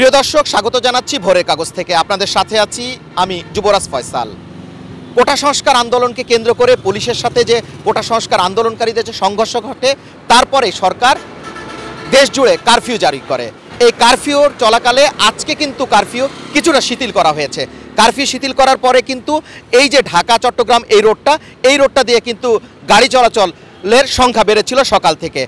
প্রিয় দর্শক স্বাগত জানাচ্ছি ভোরের কাগজ থেকে আপনাদের সাথে আছি আমি যুবরাজ ফয়সাল কোটা সংস্কার আন্দোলনকে কেন্দ্র করে পুলিশের সাথে যে কোটা সংস্কার আন্দোলনকারীদের যে সংঘর্ষ ঘটে তারপরে সরকার দেশ জুড়ে কারফিউ জারি করে এই কারফিউর চলাকালে আজকে কিন্তু কারফিউ কিছুটা শিথিল করা হয়েছে কারফিউ শিথিল করার পরে কিন্তু এই যে ঢাকা চট্টগ্রাম এই রোডটা এই রোডটা দিয়ে কিন্তু গাড়ি চলাচলের সংখ্যা বেড়েছিল সকাল থেকে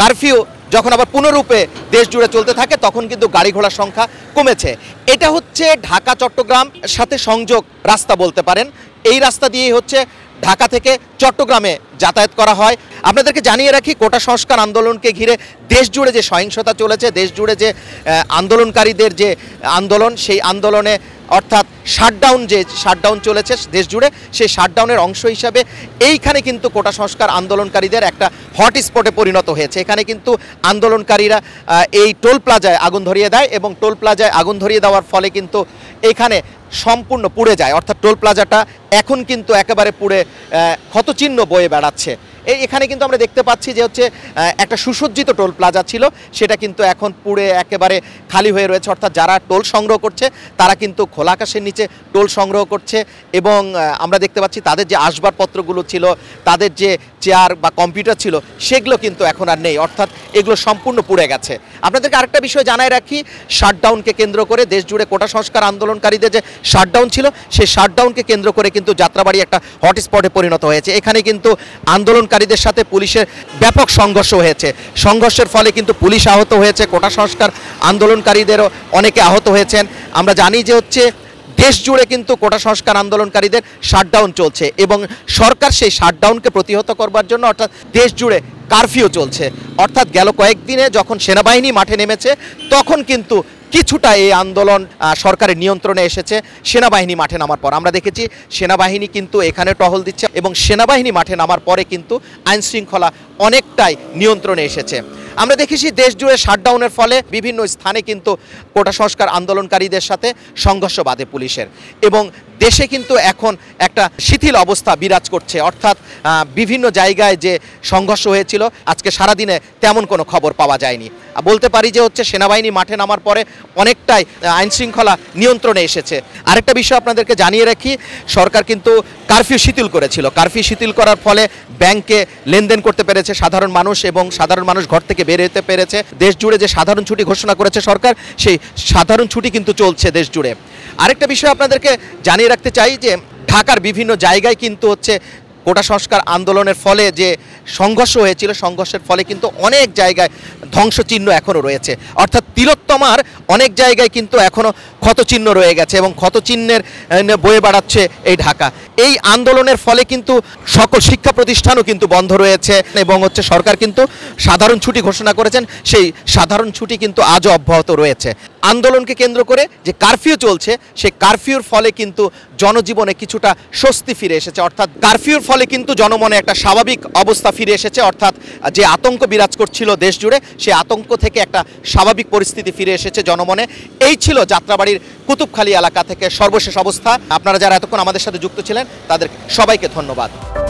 কারফিউ যখন আবার পুনরূপে দেশ জুড়ে চলতে থাকে তখন কিন্তু গাড়ি ঘোড়ার সংখ্যা কমেছে এটা হচ্ছে ঢাকা চট্টগ্রাম সাথে সংযোগ রাস্তা বলতে পারেন এই রাস্তা দিয়েই হচ্ছে ঢাকা থেকে চট্টগ্রামে যাতায়াত করা হয় আপনাদেরকে জানিয়ে রাখি কোটা সংস্কার আন্দোলনকে ঘিরে দেশ জুড়ে যে সহিংসতা চলেছে দেশ জুড়ে যে আন্দোলনকারীদের যে আন্দোলন সেই আন্দোলনে অর্থাৎ শাটডাউন যে শাটডাউন চলেছে দেশ জুড়ে সেই শাটডাউনের অংশ হিসাবে এইখানে কিন্তু কোটা সংস্কার আন্দোলনকারীদের একটা হটস্পটে পরিণত হয়েছে এখানে কিন্তু আন্দোলনকারীরা এই টোল প্লাজায় আগুন ধরিয়ে দেয় এবং টোল প্লাজায় আগুন ধরিয়ে দেওয়ার ফলে কিন্তু এখানে সম্পূর্ণ পুড়ে যায় অর্থাৎ টোল প্লাজাটা এখন কিন্তু একেবারে পুড়ে ক্ষতচিহ্ন বয়ে বেড়াচ্ছে এখানে কিন্তু আমরা দেখতে পাচ্ছি যে হচ্ছে একটা সুসজ্জিত টোল প্লাজা ছিল সেটা কিন্তু এখন পুড়ে একেবারে খালি হয়ে রয়েছে অর্থাৎ যারা টোল সংগ্রহ করছে তারা কিন্তু খোলা আকাশের নিচে টোল সংগ্রহ করছে এবং আমরা দেখতে পাচ্ছি তাদের যে আসবাবপত্রগুলো ছিল তাদের যে চেয়ার বা কম্পিউটার ছিল সেগুলো কিন্তু এখন আর নেই অর্থাৎ এগুলো সম্পূর্ণ পুড়ে গেছে আপনাদেরকে আরেকটা বিষয় জানায় রাখি শাটডাউনকে কেন্দ্র করে দেশ জুড়ে কোটা সংস্কার আন্দোলনকারীদের যে শাটডাউন ছিল সেই শাটডাউনকে কেন্দ্র করে কিন্তু যাত্রাবাড়ি একটা হটস্পটে পরিণত হয়েছে এখানে কিন্তু আন্দোলন বিক্ষোভকারীদের সাথে পুলিশের ব্যাপক সংঘর্ষ হয়েছে সংঘর্ষের ফলে কিন্তু পুলিশ আহত হয়েছে কোটা সংস্কার আন্দোলনকারীদেরও অনেকে আহত হয়েছেন আমরা জানি যে হচ্ছে দেশ জুড়ে কিন্তু কোটা সংস্কার আন্দোলনকারীদের শাটডাউন চলছে এবং সরকার সেই শাটডাউনকে প্রতিহত করবার জন্য অর্থাৎ দেশ জুড়ে কারফিউ চলছে অর্থাৎ গেল কয়েকদিনে যখন সেনাবাহিনী মাঠে নেমেছে তখন কিন্তু কিছুটা এই আন্দোলন সরকারের নিয়ন্ত্রণে এসেছে সেনাবাহিনী মাঠে নামার পর আমরা দেখেছি সেনাবাহিনী কিন্তু এখানে টহল দিচ্ছে এবং সেনাবাহিনী মাঠে নামার পরে কিন্তু আইন শৃঙ্খলা অনেকটাই নিয়ন্ত্রণে এসেছে আমরা দেখেছি দেশ জুড়ে শাটডাউনের ফলে বিভিন্ন স্থানে কিন্তু কোটা সংস্কার আন্দোলনকারীদের সাথে সংঘর্ষ বাঁধে পুলিশের এবং দেশে কিন্তু এখন একটা শিথিল অবস্থা বিরাজ করছে অর্থাৎ বিভিন্ন জায়গায় যে সংঘর্ষ হয়েছিল আজকে সারাদিনে তেমন কোনো খবর পাওয়া যায়নি বলতে পারি যে হচ্ছে সেনাবাহিনী মাঠে নামার পরে অনেকটাই আইনশৃঙ্খলা নিয়ন্ত্রণে এসেছে আরেকটা বিষয় আপনাদেরকে জানিয়ে রাখি সরকার কিন্তু কারফিউ শিথিল করেছিল কারফিউ শিথিল করার ফলে ব্যাংকে লেনদেন করতে পেরেছে সাধারণ মানুষ এবং সাধারণ মানুষ ঘর থেকে বের হতে পেরেছে দেশ জুড়ে যে সাধারণ ছুটি ঘোষণা করেছে সরকার সেই সাধারণ ছুটি কিন্তু চলছে দেশ জুড়ে আরেকটা বিষয় আপনাদেরকে জানিয়ে রাখতে চাই যে ঢাকার বিভিন্ন জায়গায় কিন্তু হচ্ছে কোটা সংস্কার আন্দোলনের ফলে যে সংঘর্ষ হয়েছিল সংঘর্ষের ফলে কিন্তু অনেক জায়গায় ধ্বংসচিহ্ন এখনও রয়েছে অর্থাৎ তিলোত্তমার অনেক জায়গায় কিন্তু এখনও ক্ষতচিহ্ন রয়ে গেছে এবং ক্ষতচিহ্নের বয়ে বাড়াচ্ছে এই ঢাকা এই আন্দোলনের ফলে কিন্তু সকল শিক্ষা প্রতিষ্ঠানও কিন্তু বন্ধ রয়েছে এবং হচ্ছে সরকার কিন্তু সাধারণ ছুটি ঘোষণা করেছেন সেই সাধারণ ছুটি কিন্তু আজও অব্যাহত রয়েছে আন্দোলনকে কেন্দ্র করে যে কারফিউ চলছে সেই কারফিউর ফলে কিন্তু জনজীবনে কিছুটা স্বস্তি ফিরে এসেছে অর্থাৎ কারফিউর ফলে ফলে কিন্তু জনমনে একটা স্বাভাবিক অবস্থা ফিরে এসেছে অর্থাৎ যে আতঙ্ক বিরাজ করছিল দেশ জুড়ে সে আতঙ্ক থেকে একটা স্বাভাবিক পরিস্থিতি ফিরে এসেছে জনমনে এই ছিল যাত্রাবাড়ির কুতুবখালী এলাকা থেকে সর্বশেষ অবস্থা আপনারা যারা এতক্ষণ আমাদের সাথে যুক্ত ছিলেন তাদের সবাইকে ধন্যবাদ